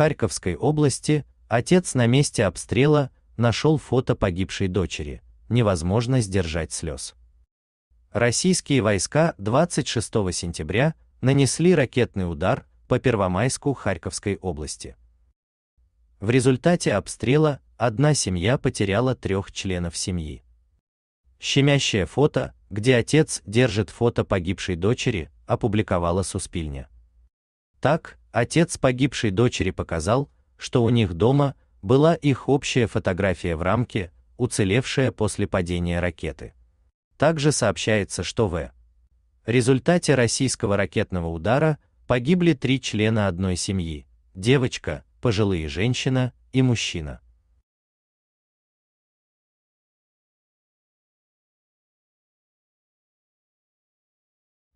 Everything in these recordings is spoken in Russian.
Харьковской области, отец на месте обстрела нашел фото погибшей дочери. Невозможно сдержать слез. Российские войска 26 сентября нанесли ракетный удар по Первомайску Харьковской области. В результате обстрела одна семья потеряла трех членов семьи. Щемящее фото, где отец держит фото погибшей дочери, опубликовала Суспильня. Так, отец погибшей дочери показал, что у них дома была их общая фотография в рамке, уцелевшая после падения ракеты. Также сообщается, что в результате российского ракетного удара погибли три члена одной семьи: девочка, пожилые женщина и мужчина.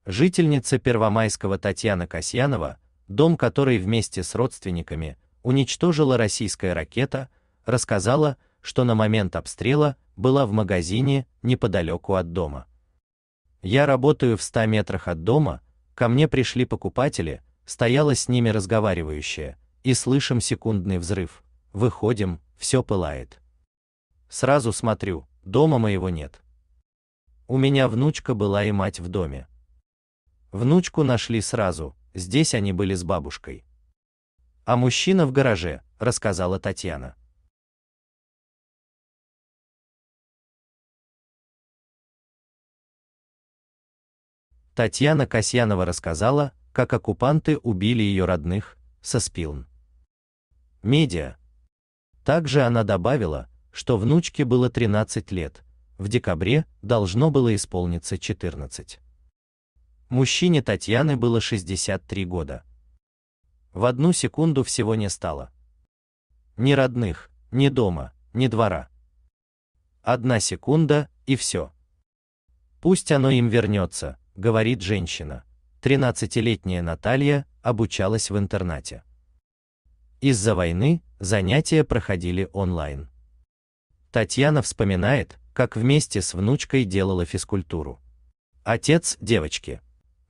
Жительница Первомайского Татьяна Касьянова дом который вместе с родственниками уничтожила российская ракета, рассказала, что на момент обстрела была в магазине неподалеку от дома. Я работаю в 100 метрах от дома, ко мне пришли покупатели, стояла с ними разговаривающая, и слышим секундный взрыв. Выходим, все пылает. Сразу смотрю, дома моего нет. У меня внучка была и мать в доме. Внучку нашли сразу, Здесь они были с бабушкой. А мужчина в гараже, рассказала Татьяна. Татьяна Касьянова рассказала, как оккупанты убили ее родных, со спилн. Медиа. Также она добавила, что внучке было 13 лет, в декабре должно было исполниться 14. Мужчине Татьяны было 63 года. В одну секунду всего не стало. Ни родных, ни дома, ни двора. Одна секунда, и все. Пусть оно им вернется, говорит женщина. 13-летняя Наталья обучалась в интернате. Из-за войны занятия проходили онлайн. Татьяна вспоминает, как вместе с внучкой делала физкультуру. Отец девочки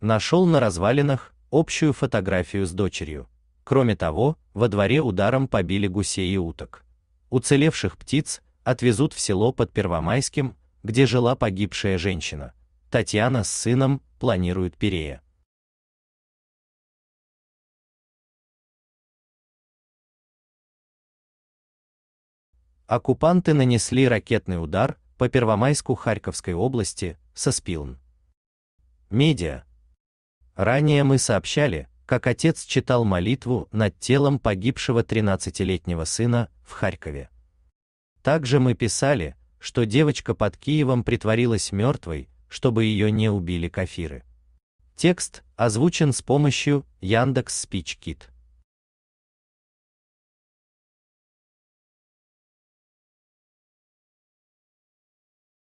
нашел на развалинах общую фотографию с дочерью. Кроме того, во дворе ударом побили гусей и уток. Уцелевших птиц отвезут в село под Первомайским, где жила погибшая женщина. Татьяна с сыном планирует перея. Оккупанты нанесли ракетный удар по Первомайску Харьковской области со спилн. Медиа Ранее мы сообщали, как отец читал молитву над телом погибшего 13-летнего сына в Харькове. Также мы писали, что девочка под Киевом притворилась мертвой, чтобы ее не убили кафиры. Текст озвучен с помощью Яндекс Спичкит.